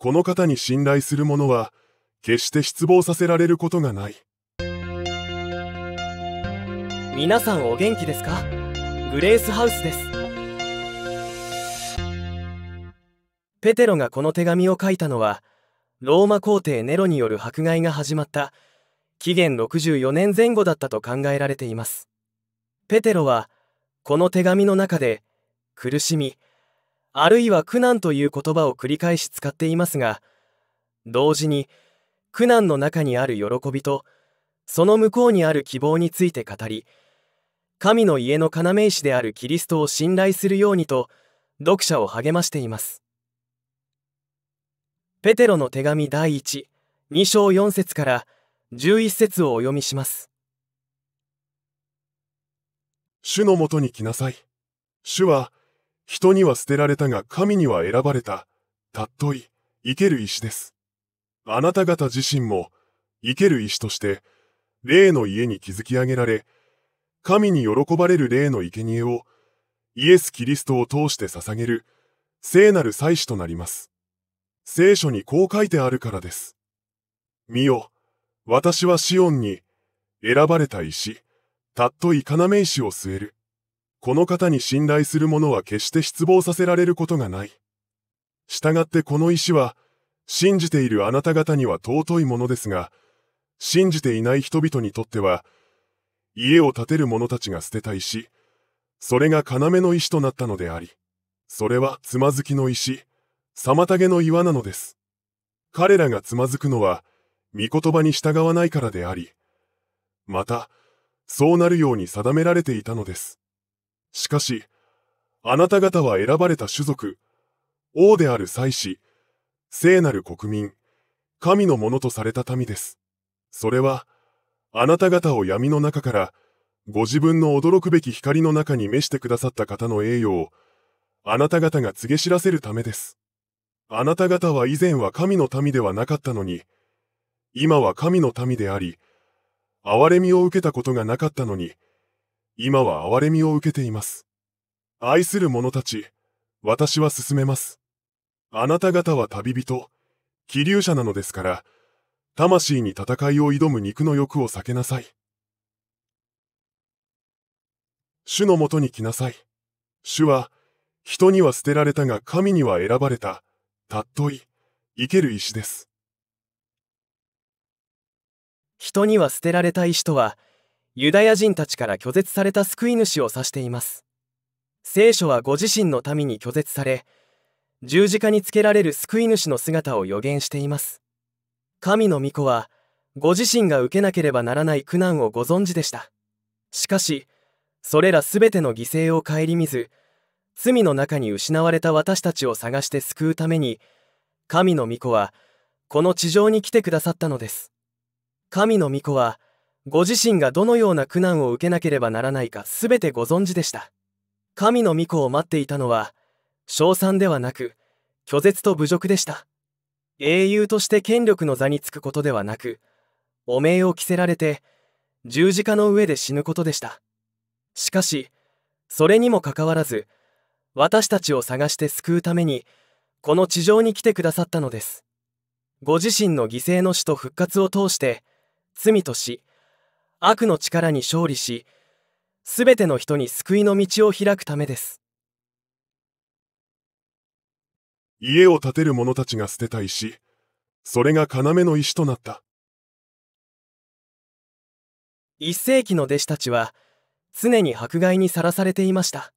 この方に信頼する者は、決して失望させられることがない。皆さんお元気ですかグレースハウスです。ペテロがこの手紙を書いたのはローマ皇帝ネロによる迫害が始まった紀元64年前後だったと考えられていますペテロはこの手紙の中で苦しみあるいは苦難という言葉を繰り返し使っていますが同時に苦難の中にある喜びとその向こうにある希望について語り神の家の要石であるキリストを信頼するようにと読者を励ましていますペテロの手紙第12章4節から11節をお読みします主のもとに来なさい主は人には捨てられたが神には選ばれた、たっとい、生ける石です。あなた方自身も、生ける石として、霊の家に築き上げられ、神に喜ばれる霊の生贄を、イエス・キリストを通して捧げる、聖なる祭司となります。聖書にこう書いてあるからです。見よ、私はシオンに、選ばれた石、たっとい要石を据える。この方に信頼する者は決して失望させられることがない。従ってこの石は、信じているあなた方には尊いものですが、信じていない人々にとっては、家を建てる者たちが捨てた石、それが要の石となったのであり、それはつまずきの石、妨げの岩なのです。彼らがつまずくのは、御言葉に従わないからであり、また、そうなるように定められていたのです。しかし、あなた方は選ばれた種族、王である祭司、聖なる国民、神のものとされた民です。それは、あなた方を闇の中から、ご自分の驚くべき光の中に召してくださった方の栄誉を、あなた方が告げ知らせるためです。あなた方は以前は神の民ではなかったのに、今は神の民であり、憐れみを受けたことがなかったのに、今は憐れみを受けています。愛する者たち、私は進めます。あなた方は旅人、気流者なのですから、魂に戦いを挑む肉の欲を避けなさい。主のもとに来なさい。主は、人には捨てられたが神には選ばれた、たっとい、生ける石です。人には捨てられた石とは、ユダヤ人たちから拒絶された救い主を指しています聖書はご自身の民に拒絶され十字架につけられる救い主の姿を予言しています神の御子はご自身が受けなければならない苦難をご存知でしたしかしそれら全ての犠牲を顧みず罪の中に失われた私たちを探して救うために神の御子はこの地上に来てくださったのです神の御子はご自身がどのような苦難を受けなければならないか全てご存知でした神の御子を待っていたのは称賛ではなく拒絶と侮辱でした英雄として権力の座につくことではなく汚名を着せられて十字架の上で死ぬことでしたしかしそれにもかかわらず私たちを探して救うためにこの地上に来てくださったのですご自身の犠牲の死と復活を通して罪と死悪の力に勝利し全ての人に救いの道を開くためです家を建てる者たちが捨てた石それが要の石となった一世紀の弟子たちは常に迫害にさらされていました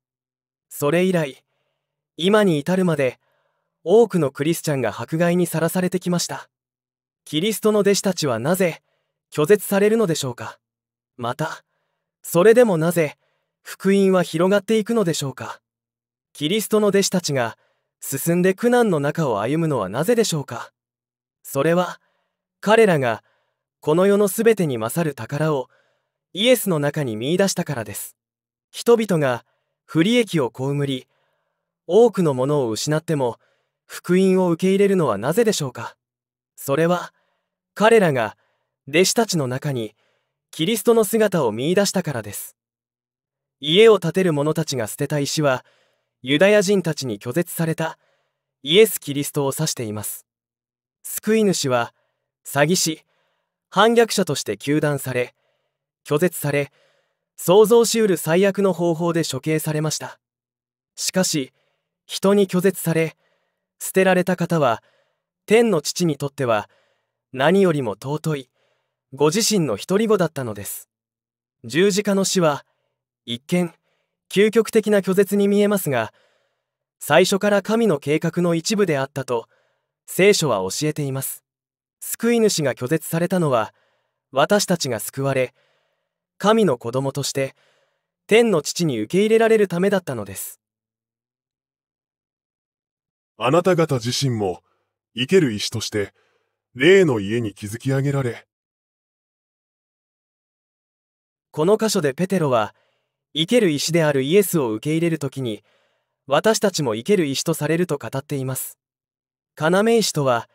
それ以来今に至るまで多くのクリスチャンが迫害にさらされてきましたキリストの弟子たちはなぜ拒絶されるのでしょうかまたそれでもなぜ福音は広がっていくのでしょうかキリストの弟子たちが進んで苦難の中を歩むのはなぜでしょうかそれは彼らがこの世の全てに勝る宝をイエスの中に見いだしたからです人々が不利益を被り多くのものを失っても福音を受け入れるのはなぜでしょうかそれは彼らが弟子たちの中にキリストの姿を見いだしたからです家を建てる者たちが捨てた石はユダヤ人たちに拒絶されたイエス・キリストを指しています救い主は詐欺師反逆者として糾弾され拒絶され想像しうる最悪の方法で処刑されましたしかし人に拒絶され捨てられた方は天の父にとっては何よりも尊いご自身の独り子だったのです十字架の死は一見究極的な拒絶に見えますが最初から神の計画の一部であったと聖書は教えています救い主が拒絶されたのは私たちが救われ神の子供として天の父に受け入れられるためだったのですあなた方自身も生ける石として霊の家に築き上げられこの箇所でペテロは生ける石であるイエスを受け入れる時に私たちも生ける石とされると語っています要石とは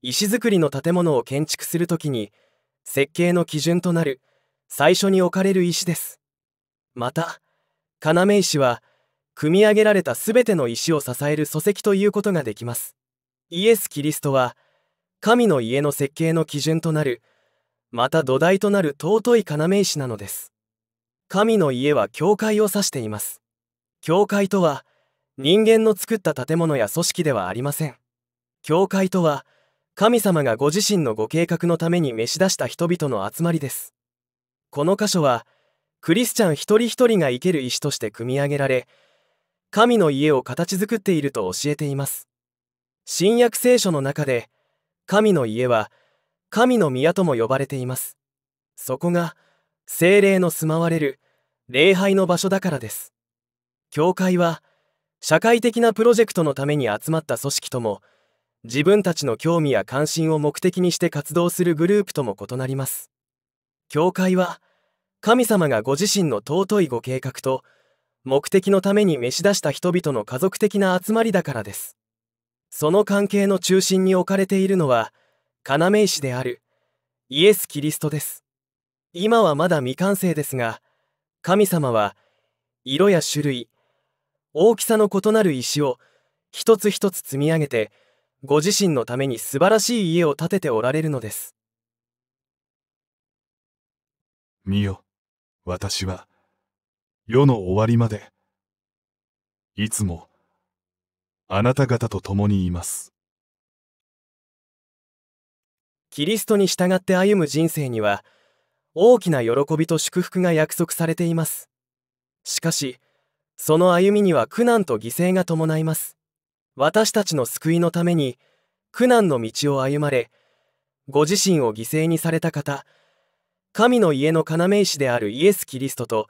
石造りの建物を建築する時に設計の基準となる最初に置かれる石ですまた要石は組み上げられた全ての石を支える礎石ということができますイエス・キリストは神の家の設計の基準となる「また土台となる尊い要石なのです神の家は教会を指しています教会とは人間の作った建物や組織ではありません教会とは神様がご自身のご計画のために召し出した人々の集まりですこの箇所はクリスチャン一人一人が生ける石として組み上げられ神の家を形作っていると教えています新約聖書の中で神の家は「神の宮とも呼ばれていますそこが精霊の住まわれる礼拝の場所だからです教会は社会的なプロジェクトのために集まった組織とも自分たちの興味や関心を目的にして活動するグループとも異なります教会は神様がご自身の尊いご計画と目的のために召し出した人々の家族的な集まりだからですその関係の中心に置かれているのは要石であるイエス・キリストです今はまだ未完成ですが神様は色や種類大きさの異なる石を一つ一つ積み上げてご自身のために素晴らしい家を建てておられるのです見よ私は世の終わりまでいつもあなた方と共にいますキリストに従って歩む人生には大きな喜びと祝福が約束されていますしかしその歩みには苦難と犠牲が伴います私たちの救いのために苦難の道を歩まれご自身を犠牲にされた方神の家の要石であるイエス・キリストと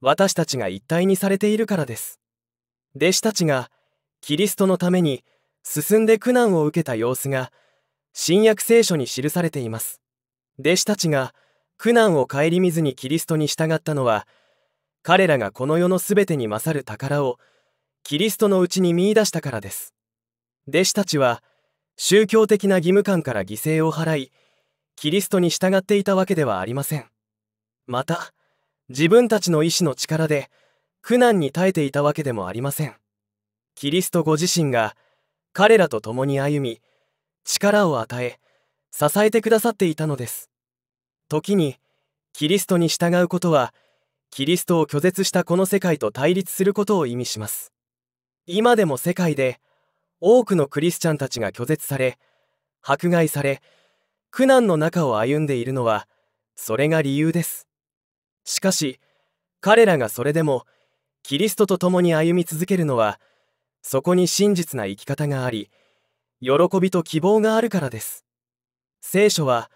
私たちが一体にされているからです弟子たちがキリストのために進んで苦難を受けた様子が新約聖書に記されています弟子たちが苦難を顧みずにキリストに従ったのは彼らがこの世のすべてに勝る宝をキリストのうちに見いだしたからです弟子たちは宗教的な義務感から犠牲を払いキリストに従っていたわけではありませんまた自分たちの意志の力で苦難に耐えていたわけでもありませんキリストご自身が彼らと共に歩み力を与え支えてくださっていたのです時にキリストに従うことはキリストを拒絶したこの世界と対立することを意味します今でも世界で多くのクリスチャンたちが拒絶され迫害され苦難の中を歩んでいるのはそれが理由ですしかし彼らがそれでもキリストと共に歩み続けるのはそこに真実な生き方があり喜びと希望があるからです聖書は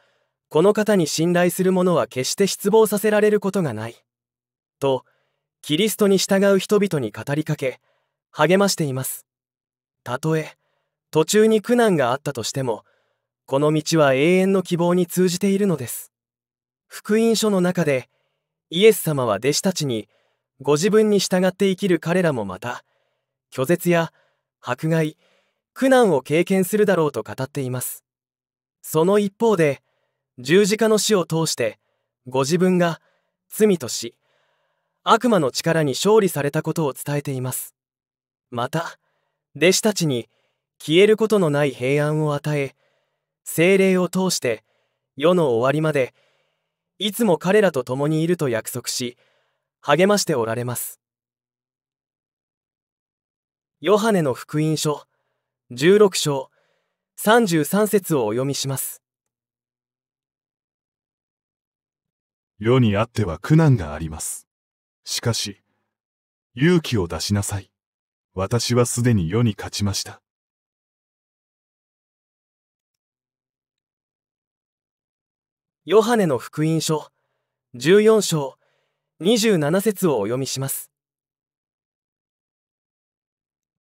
この方に信頼する者は決して失望させられることがないとキリストに従う人々に語りかけ励ましていますたとえ途中に苦難があったとしてもこの道は永遠の希望に通じているのです福音書の中でイエス様は弟子たちにご自分に従って生きる彼らもまた拒絶や迫害苦難を経験するだろうと語っていますその一方で十字架の死を通してご自分が罪とし悪魔の力に勝利されたことを伝えていますまた弟子たちに消えることのない平安を与え精霊を通して世の終わりまでいつも彼らと共にいると約束し励ましておられますヨハネの福音書16章33節をお読みします世にあっては苦難がありますしかし勇気を出しなさい私はすでに世に勝ちましたヨハネの福音書14章27節をお読みします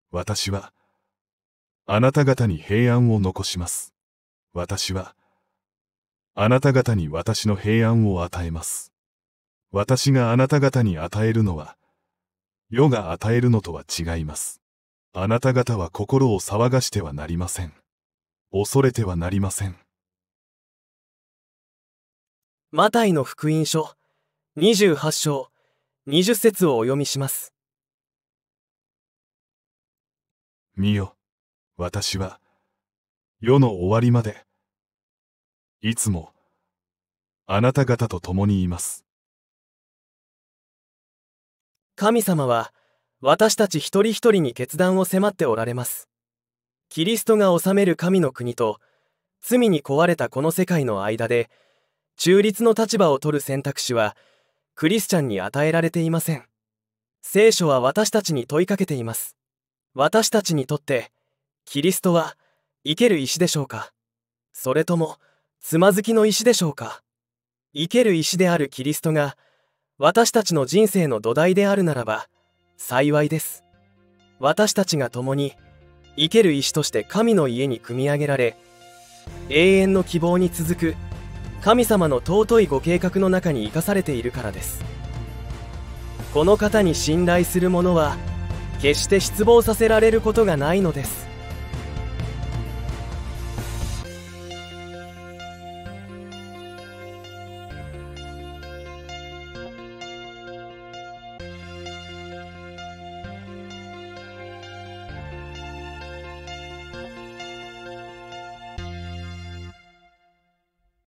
私はあなた方に平安を残します。私は、あなた方に私の平安を与えます。私があなた方に与えるのは、世が与えるのとは違います。あなた方は心を騒がしてはなりません。恐れてはなりません。マタイの福音書28章20節をお読みします。見よ。私は、世の終わりまで、いつも、あなた方と共にいます。神様は、私たち一人一人に決断を迫っておられます。キリストが治める神の国と、罪に壊れたこの世界の間で、中立の立場を取る選択肢は、クリスチャンに与えられていません。聖書は私たちに問いかけています。私たちにとって、キリストは生ける石でしょうかそれともつまずきの石でしょうか生ける石であるキリストが私たちの人生の土台であるならば幸いです私たちが共に生ける石として神の家に組み上げられ永遠の希望に続く神様の尊いご計画の中に生かされているからですこの方に信頼する者は決して失望させられることがないのです